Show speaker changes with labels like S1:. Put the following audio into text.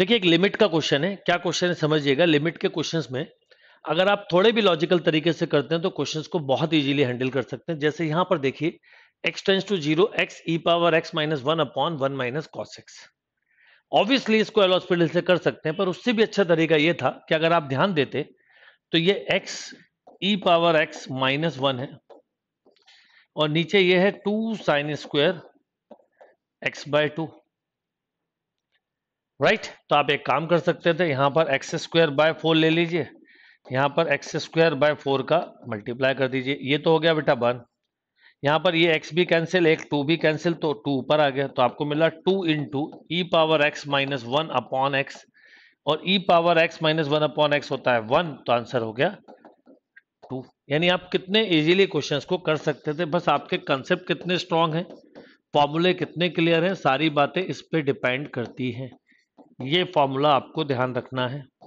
S1: देखिए एक लिमिट का क्वेश्चन है क्या क्वेश्चन है समझिएगा लिमिट के क्वेश्चंस में अगर आप थोड़े भी लॉजिकल तरीके से करते हैं तो क्वेश्चंस को बहुत इजीली हैंडल कर सकते हैं जैसे यहां पर देखिए x tends to zero x e power x minus one upon one minus cos x obviously इसको एल हॉस्पिटल से कर सकते हैं पर उससे भी अच्छा तरीका यह था कि अगर आप ध्यान देते तो ये x e power x minus one है और नीचे ये है two sine square x by two right right? तो आप एक काम कर सकते थे यहाँ पर एक्स स्क्वायर बाय फोर ले लीजिए यहाँ पर एक्स स्क्वायर बाय फोर का मल्टीप्लाई कर दीजिए ये तो हो गया बेटा वन यहाँ पर ये एक्स भी कैंसिल एक टू भी कैंसिल तो टू ऊपर आ गया तो आपको मिला two in two e power x minus one upon x और e power x minus one upon x होता है वन तो आंसर हो गया टू यानी आप कितने इजीली क्वेश्चंस को कर सकते थे बस आपके कंसेप्ट कितने स्ट्रांग हैं फॉर्मूले कितने क्लियर हैं सारी बातें इस पर डिपेंड करती हैं ये फॉर्मूला आपको ध्यान रखना है